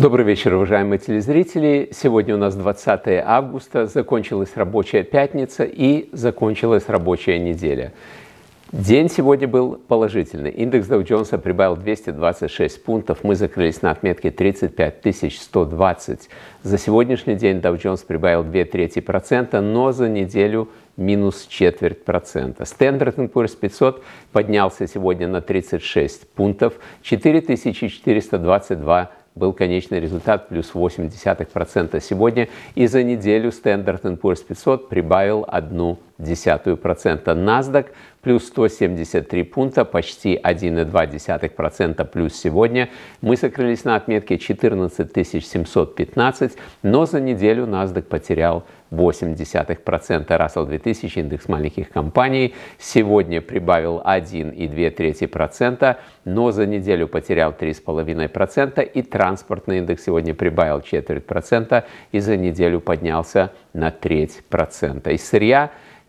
Добрый вечер, уважаемые телезрители. Сегодня у нас 20 августа, закончилась рабочая пятница и закончилась рабочая неделя. День сегодня был положительный. Индекс Dow Jones прибавил 226 пунктов. Мы закрылись на отметке 35 120. За сегодняшний день Dow Jones прибавил 2 трети процента, но за неделю минус четверть процента. Standard Poor's 500 поднялся сегодня на 36 пунктов, 4422 был конечный результат плюс 0,8%. Сегодня и за неделю Standard Poor's 500 прибавил одну десятую процента. NASDAQ плюс 173 пункта, почти 1,2% плюс сегодня. Мы сокрылись на отметке 14 715, но за неделю NASDAQ потерял 0,8%. Рассел 2000, индекс маленьких компаний, сегодня прибавил 1,2%, но за неделю потерял 3,5%, и транспортный индекс сегодня прибавил четверть процента и за неделю поднялся на треть процента. Из сырья –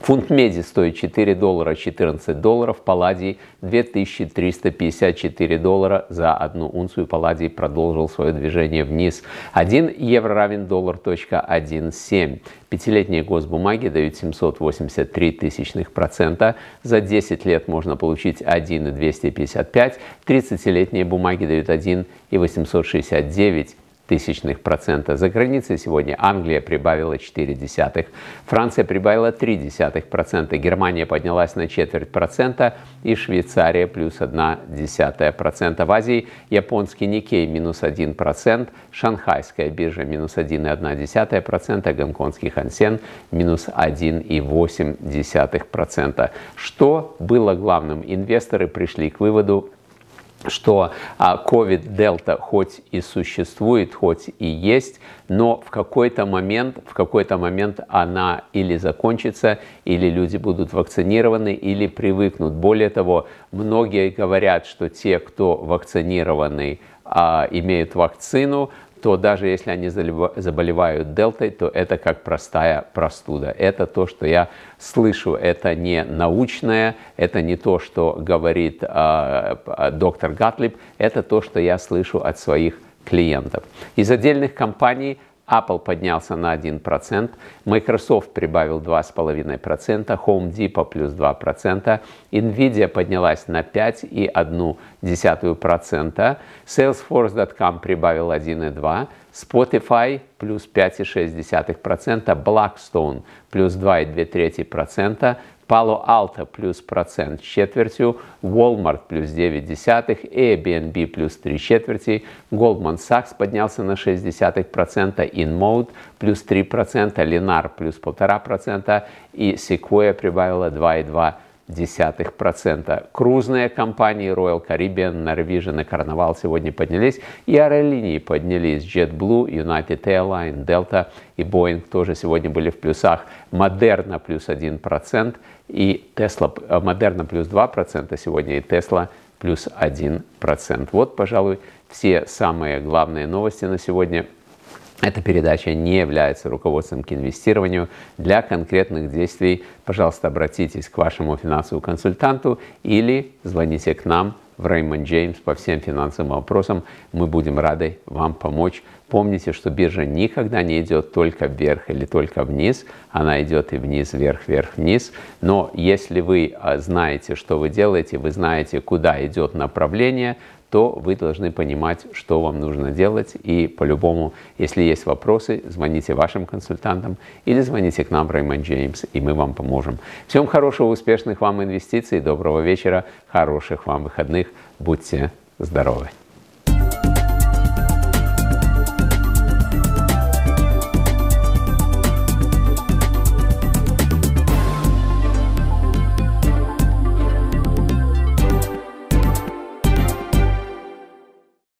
Фунт меди стоит 4 доллара 14 долларов, палладий 2354 доллара за одну унцию. Палладий продолжил свое движение вниз. 1 евро равен доллар точка 1,7. Пятилетние госбумаги дают 783 тысячных процента. За 10 лет можно получить 1,255. 30-летние бумаги дают 1,869 тысячных процента. За границей сегодня Англия прибавила 4 десятых, Франция прибавила 3 десятых процента, Германия поднялась на четверть процента и Швейцария плюс 1 десятая процента. В Азии японский Никей минус 1 процент, шанхайская биржа минус 1,1 десятая процента, гонконгский Хансен минус 1,8 десятых процента. Что было главным? Инвесторы пришли к выводу, что COVID-дельта а, хоть и существует, хоть и есть, но в какой-то момент, в какой-то момент она или закончится, или люди будут вакцинированы, или привыкнут. Более того, многие говорят, что те, кто вакцинированы, а, имеют вакцину, то даже если они заболевают дельтой, то это как простая простуда. Это то, что я слышу, это не научное, это не то, что говорит э, доктор Гатлиб, это то, что я слышу от своих клиентов. Из отдельных компаний Apple поднялся на 1%, Microsoft прибавил 2,5%, Home Depot плюс 2%, Nvidia поднялась на 5,1%, Salesforce.com прибавил 1,2%, Spotify плюс 5,6%, Blackstone плюс 2,2%, Пало Alto плюс процент с четвертью, Walmart плюс 9 десятых, Airbnb плюс 3 четверти, Goldman Sachs поднялся на 6 десятых процента, InMode плюс 3 процента, Linar плюс полтора процента и Sequoia прибавила 2,2 0,2%. Крузные компании Royal Caribbean, Norwegian и Carnival сегодня поднялись. И аэролинии поднялись. JetBlue, United Airlines, Delta и Boeing тоже сегодня были в плюсах. Moderna плюс 1% и Tesla, Moderna э, плюс 2% сегодня и Tesla плюс 1%. Вот, пожалуй, все самые главные новости на сегодня. Эта передача не является руководством к инвестированию. Для конкретных действий, пожалуйста, обратитесь к вашему финансовому консультанту или звоните к нам в Raymond Джеймс по всем финансовым вопросам. Мы будем рады вам помочь. Помните, что биржа никогда не идет только вверх или только вниз. Она идет и вниз, вверх, вверх, вниз. Но если вы а, знаете, что вы делаете, вы знаете, куда идет направление, то вы должны понимать, что вам нужно делать. И по-любому, если есть вопросы, звоните вашим консультантам или звоните к нам Рэймонд Джеймс, и мы вам поможем. Всем хорошего, успешных вам инвестиций, доброго вечера, хороших вам выходных. Будьте здоровы!